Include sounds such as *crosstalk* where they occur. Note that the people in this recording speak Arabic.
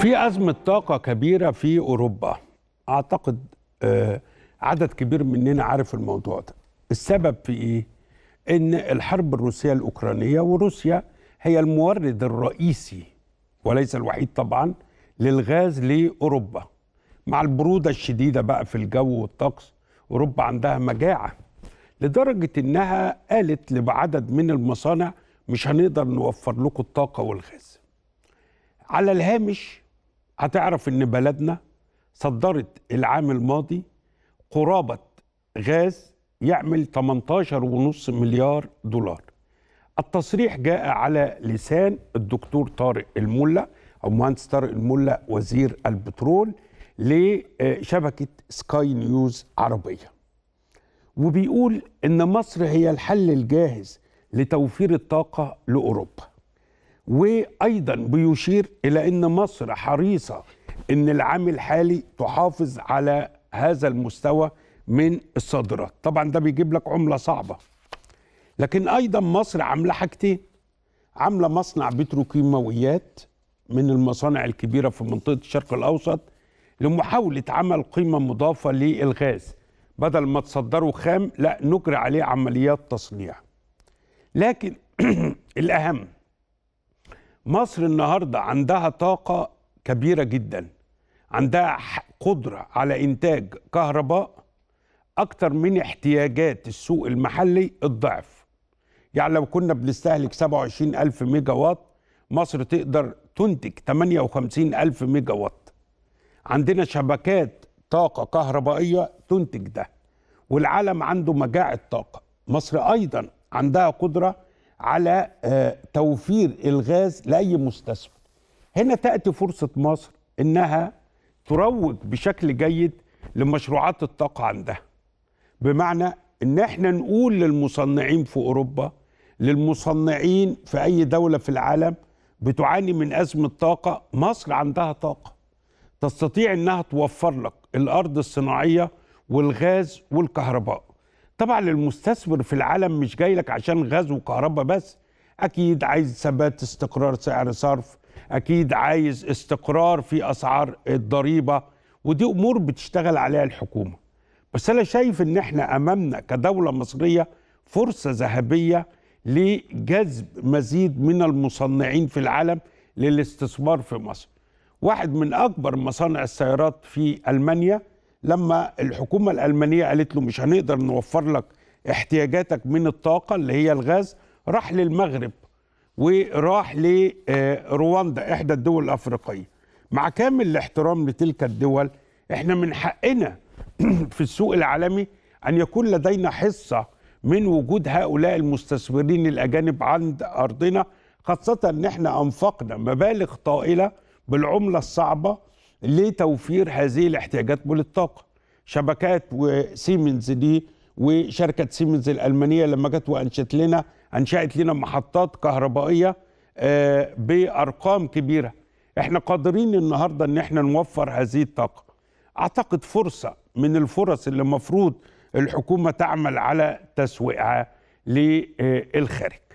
في أزمة طاقة كبيرة في أوروبا أعتقد آه، عدد كبير مننا عارف الموضوع ده السبب في إيه؟ إن الحرب الروسية الأوكرانية وروسيا هي المورد الرئيسي وليس الوحيد طبعا للغاز لأوروبا مع البرودة الشديدة بقى في الجو والطقس أوروبا عندها مجاعة لدرجة إنها قالت لعدد من المصانع مش هنقدر نوفر لكم الطاقة والغاز على الهامش هتعرف ان بلدنا صدرت العام الماضي قرابة غاز يعمل 18.5 مليار دولار التصريح جاء على لسان الدكتور طارق الملا او مهندس طارق الملا وزير البترول لشبكه سكاي نيوز عربيه وبيقول ان مصر هي الحل الجاهز لتوفير الطاقه لاوروبا وايضا بيشير الى ان مصر حريصه ان العام الحالي تحافظ على هذا المستوى من الصادرات طبعا ده بيجيب لك عمله صعبه لكن ايضا مصر عامله حاجتين عامله مصنع بتروكيماويات من المصانع الكبيره في منطقه الشرق الاوسط لمحاوله عمل قيمه مضافه للغاز بدل ما تصدره خام لا نجري عليه عمليات تصنيع لكن *clears throat* الاهم مصر النهارده عندها طاقه كبيره جدا عندها قدره على انتاج كهرباء اكتر من احتياجات السوق المحلي الضعف يعني لو كنا بنستهلك 27 ألف ميجا وات مصر تقدر تنتج 58 ألف ميجا وات عندنا شبكات طاقة كهربائية تنتج ده والعالم عنده مجاعة طاقة مصر أيضا عندها قدرة على آه، توفير الغاز لاي مستثمر هنا تاتي فرصه مصر انها تروج بشكل جيد لمشروعات الطاقه عندها بمعنى ان احنا نقول للمصنعين في اوروبا للمصنعين في اي دوله في العالم بتعاني من ازمه طاقه مصر عندها طاقه تستطيع انها توفر لك الارض الصناعيه والغاز والكهرباء طبعا المستثمر في العالم مش جاي لك عشان غاز وكهرباء بس اكيد عايز ثبات استقرار سعر صرف اكيد عايز استقرار في اسعار الضريبه ودي امور بتشتغل عليها الحكومه بس انا شايف ان احنا امامنا كدوله مصريه فرصه ذهبيه لجذب مزيد من المصنعين في العالم للاستثمار في مصر واحد من اكبر مصانع السيارات في المانيا لما الحكومه الالمانيه قالت له مش هنقدر نوفر لك احتياجاتك من الطاقه اللي هي الغاز راح للمغرب وراح لرواندا آه، احدى الدول الافريقيه مع كامل الاحترام لتلك الدول احنا من حقنا *clears throat* في السوق العالمي ان يكون لدينا حصه من وجود هؤلاء المستثمرين الاجانب عند ارضنا خاصه ان احنا انفقنا مبالغ طائله بالعمله الصعبه لتوفير هذه الاحتياجات للطاقة شبكات وسيمنز دي وشركة سيمنز الألمانية لما جت وأنشأت لنا أنشأت لنا محطات كهربائية آه، بأرقام كبيرة احنا قادرين النهاردة ان احنا نوفر هذه الطاقة أعتقد فرصة من الفرص اللي المفروض الحكومة تعمل على تسويقها للخارج